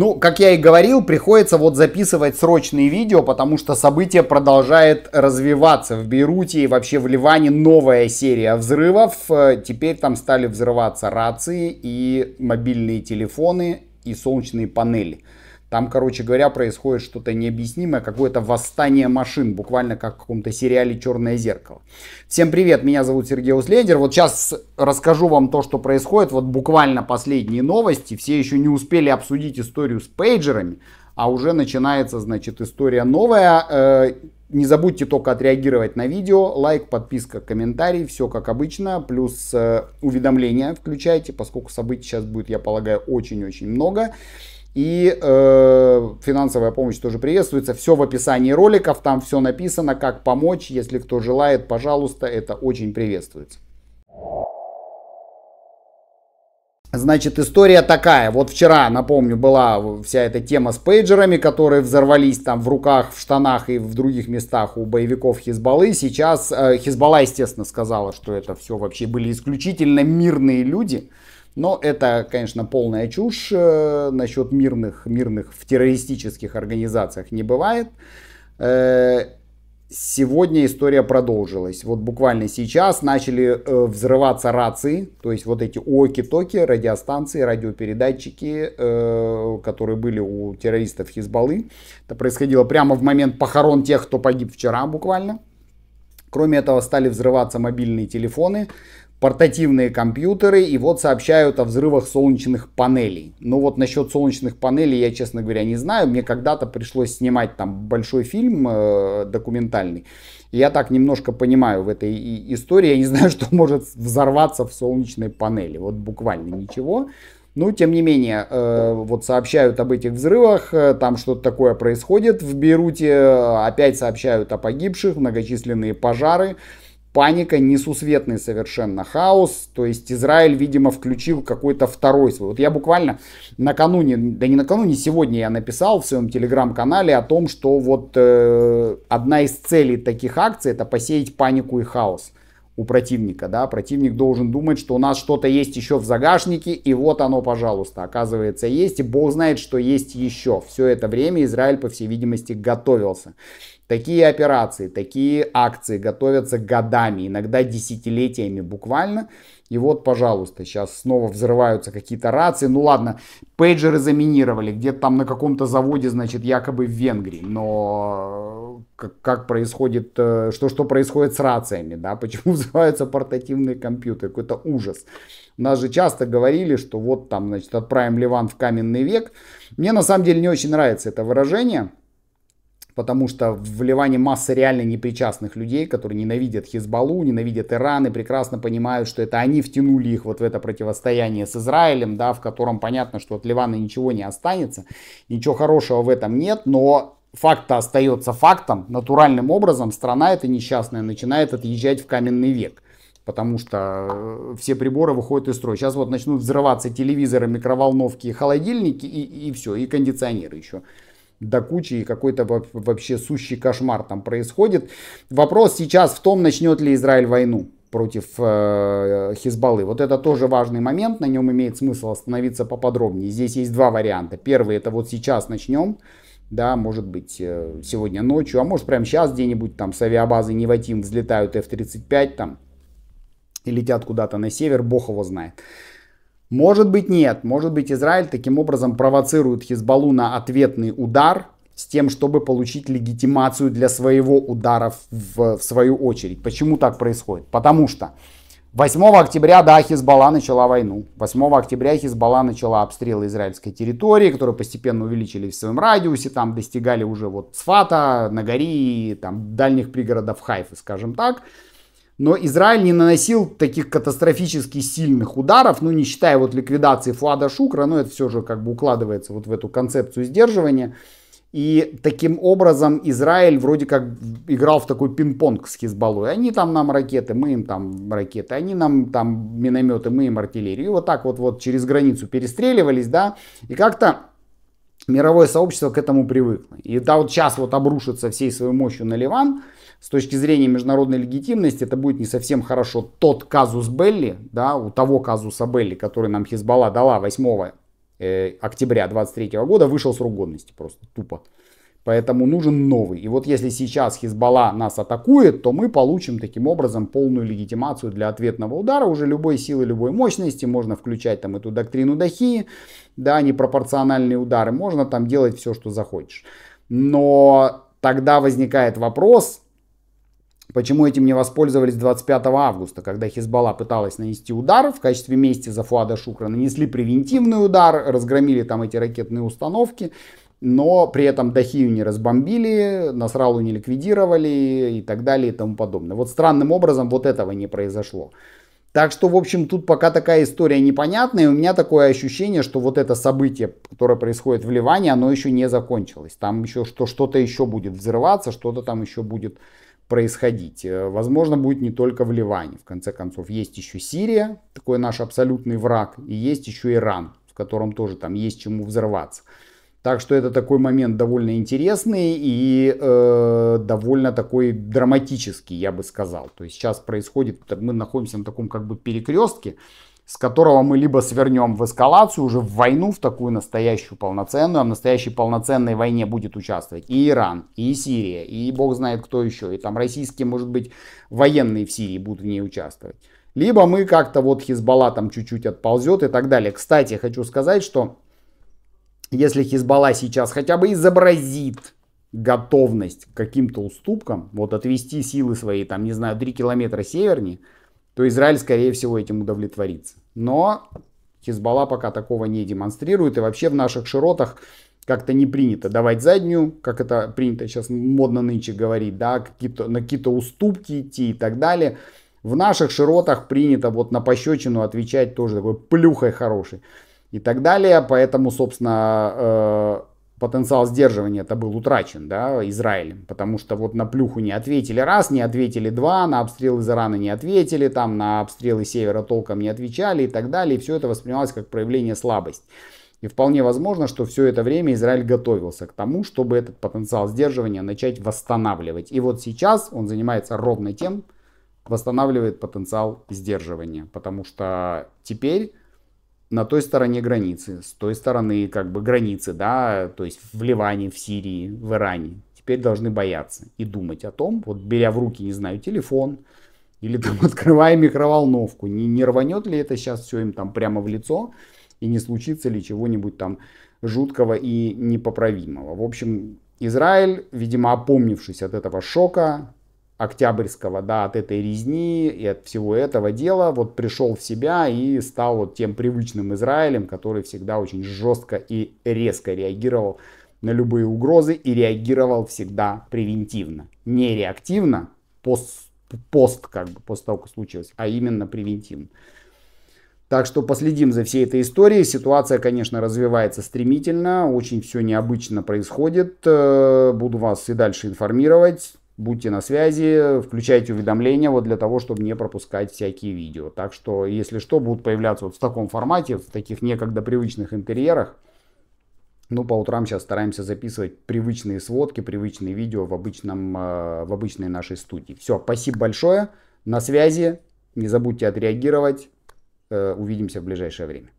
Ну, как я и говорил, приходится вот записывать срочные видео, потому что событие продолжает развиваться. В Бейруте и вообще в Ливане новая серия взрывов. Э, теперь там стали взрываться рации и мобильные телефоны и солнечные панели. Там, короче говоря, происходит что-то необъяснимое, какое-то восстание машин, буквально как в каком-то сериале «Черное зеркало». Всем привет, меня зовут Сергей Услендер. Вот сейчас расскажу вам то, что происходит. Вот буквально последние новости. Все еще не успели обсудить историю с пейджерами, а уже начинается, значит, история новая. Э, не забудьте только отреагировать на видео, лайк, подписка, комментарий, все как обычно, плюс э, уведомления включайте, поскольку событий сейчас будет, я полагаю, очень-очень много. И э, финансовая помощь тоже приветствуется. Все в описании роликов, там все написано, как помочь. Если кто желает, пожалуйста, это очень приветствуется. Значит, история такая. Вот вчера, напомню, была вся эта тема с пейджерами, которые взорвались там в руках, в штанах и в других местах у боевиков Хизбаллы. Сейчас э, Хизбалла, естественно, сказала, что это все вообще были исключительно мирные люди. Но это, конечно, полная чушь. Э, Насчет мирных, мирных в террористических организациях не бывает. Э, сегодня история продолжилась. Вот буквально сейчас начали э, взрываться рации, то есть вот эти оки-токи, радиостанции, радиопередатчики, которые были у террористов Хизбаллы. Это происходило прямо в момент похорон тех, кто погиб вчера буквально. Кроме этого стали взрываться мобильные телефоны, портативные компьютеры и вот сообщают о взрывах солнечных панелей. Ну вот насчет солнечных панелей я, честно говоря, не знаю. Мне когда-то пришлось снимать там большой фильм э, документальный. я так немножко понимаю в этой истории. Я не знаю, что может взорваться в солнечной панели. Вот буквально ничего. Ну, тем не менее, э, вот сообщают об этих взрывах, э, там что-то такое происходит в Бейруте, опять сообщают о погибших, многочисленные пожары. Э, паника, несусветный совершенно хаос. То есть Израиль, видимо, включил какой-то второй свой. Вот я буквально накануне, да не накануне, сегодня я написал в своем телеграм-канале о том, что вот э, одна из целей таких акций это посеять панику и хаос у противника, да, противник должен думать, что у нас что-то есть еще в загашнике, и вот оно, пожалуйста, оказывается, есть, и бог знает, что есть еще. Все это время Израиль, по всей видимости, готовился. Такие операции, такие акции готовятся годами, иногда десятилетиями буквально. И вот, пожалуйста, сейчас снова взрываются какие-то рации. Ну ладно, пейджеры заминировали где-то там на каком-то заводе, значит, якобы в Венгрии. Но как, как происходит, э, что, что происходит с рациями, да, почему называются портативные компьютеры, какой-то ужас. У нас же часто говорили, что вот там, значит, отправим Ливан в каменный век. Мне на самом деле не очень нравится это выражение, потому что в Ливане масса реально непричастных людей, которые ненавидят Хизбалу, ненавидят Иран и прекрасно понимают, что это они втянули их вот в это противостояние с Израилем, да, в котором понятно, что от Ливана ничего не останется, ничего хорошего в этом нет, но факт остается фактом, натуральным образом страна эта несчастная начинает отъезжать в каменный век. Потому что э, все приборы выходят из строя. Сейчас вот начнут взрываться телевизоры, микроволновки, холодильники и, и все, и кондиционеры еще до кучи и какой-то вообще сущий кошмар там происходит. Вопрос сейчас в том, начнет ли Израиль войну против э, Хизбаллы. Вот это тоже важный момент, на нем имеет смысл остановиться поподробнее. Здесь есть два варианта. Первый это вот сейчас начнем, да, может быть, э, сегодня ночью, а может, прямо сейчас где-нибудь там с авиабазы Неватим взлетают F-35 там и летят куда-то на север, бог его знает. Может быть, нет. Может быть, Израиль таким образом провоцирует Хизбаллу на ответный удар с тем, чтобы получить легитимацию для своего удара в, в свою очередь. Почему так происходит? Потому что 8 октября, да, Хизбалла начала войну. 8 октября Хизбалла начала обстрелы израильской территории, которые постепенно увеличились в своем радиусе, там достигали уже вот Сфата, Нагори, там дальних пригородов Хайфы, скажем так. Но Израиль не наносил таких катастрофически сильных ударов, ну не считая вот ликвидации Флада Шукра, но это все же как бы укладывается вот в эту концепцию сдерживания. И таким образом Израиль вроде как играл в такой пинг-понг с Хизбаллой. Они там нам ракеты, мы им там ракеты, они нам там минометы, мы им артиллерию. И вот так вот, вот через границу перестреливались, да. И как-то мировое сообщество к этому привыкло. И да, вот сейчас вот обрушится всей своей мощью на Ливан, с точки зрения международной легитимности это будет не совсем хорошо. Тот казус Белли, да, у того казуса Белли, который нам Хизбалла дала 8 э, октября 23 года вышел срок годности просто тупо. Поэтому нужен новый. И вот если сейчас Хизбалла нас атакует, то мы получим таким образом полную легитимацию для ответного удара уже любой силы, любой мощности. Можно включать там эту доктрину Дахии, да, непропорциональные удары. Можно там делать все, что захочешь. Но тогда возникает вопрос, Почему этим не воспользовались 25 августа, когда Хизбалла пыталась нанести удар в качестве мести за Фуада Шукра? Нанесли превентивный удар, разгромили там эти ракетные установки, но при этом Дахию не разбомбили, Насралу не ликвидировали и так далее и тому подобное. Вот странным образом вот этого не произошло. Так что, в общем, тут пока такая история непонятная. И у меня такое ощущение, что вот это событие, которое происходит в Ливане, оно еще не закончилось. Там еще что, что-то еще будет взрываться, что-то там еще будет происходить. Э, возможно, будет не только в Ливане. В конце концов, есть еще Сирия, такой наш абсолютный враг, и есть еще Иран, в котором тоже там есть чему взорваться. Так что это такой момент довольно интересный и э, довольно такой драматический, я бы сказал. То есть сейчас происходит, мы находимся на таком как бы перекрестке, с которого мы либо свернем в эскалацию, уже в войну, в такую настоящую полноценную, а в настоящей полноценной войне будет участвовать и Иран, и Сирия, и бог знает кто еще, и там российские, может быть, военные в Сирии будут в ней участвовать. Либо мы как-то вот Хизбалла там чуть-чуть отползет и так далее. Кстати, хочу сказать, что если Хизбалла сейчас хотя бы изобразит готовность к каким-то уступкам, вот отвести силы свои, там, не знаю, 3 километра севернее, то Израиль, скорее всего, этим удовлетворится. Но Хизбалла пока такого не демонстрирует. И вообще в наших широтах как-то не принято давать заднюю, как это принято сейчас модно нынче говорить, да, какие-то, на какие-то уступки идти и так далее. В наших широтах принято вот на пощечину отвечать тоже такой плюхой хороший и так далее. Поэтому, собственно, э потенциал сдерживания это был утрачен, да, Израилем, потому что вот на плюху не ответили раз, не ответили два, на обстрел из Ирана не ответили, там на обстрелы севера толком не отвечали и так далее, и все это воспринималось как проявление слабости. И вполне возможно, что все это время Израиль готовился к тому, чтобы этот потенциал сдерживания начать восстанавливать. И вот сейчас он занимается ровно тем, восстанавливает потенциал сдерживания, потому что теперь на той стороне границы, с той стороны как бы границы, да, то есть в Ливане, в Сирии, в Иране, теперь должны бояться и думать о том, вот беря в руки, не знаю, телефон или там открывая микроволновку, не, не рванет ли это сейчас все им там прямо в лицо и не случится ли чего-нибудь там жуткого и непоправимого. В общем, Израиль, видимо, опомнившись от этого шока, Октябрьского, да, от этой резни и от всего этого дела, вот пришел в себя и стал вот тем привычным Израилем, который всегда очень жестко и резко реагировал на любые угрозы и реагировал всегда превентивно. Не реактивно, пост, пост как бы, после того, как случилось, а именно превентивно. Так что последим за всей этой историей. Ситуация, конечно, развивается стремительно. Очень все необычно происходит. Э, буду вас и дальше информировать. Будьте на связи, включайте уведомления вот для того, чтобы не пропускать всякие видео. Так что, если что, будут появляться вот в таком формате, в таких некогда привычных интерьерах. Ну, по утрам сейчас стараемся записывать привычные сводки, привычные видео в, обычном, э, в обычной нашей студии. Все, спасибо большое. На связи. Не забудьте отреагировать. Э, увидимся в ближайшее время.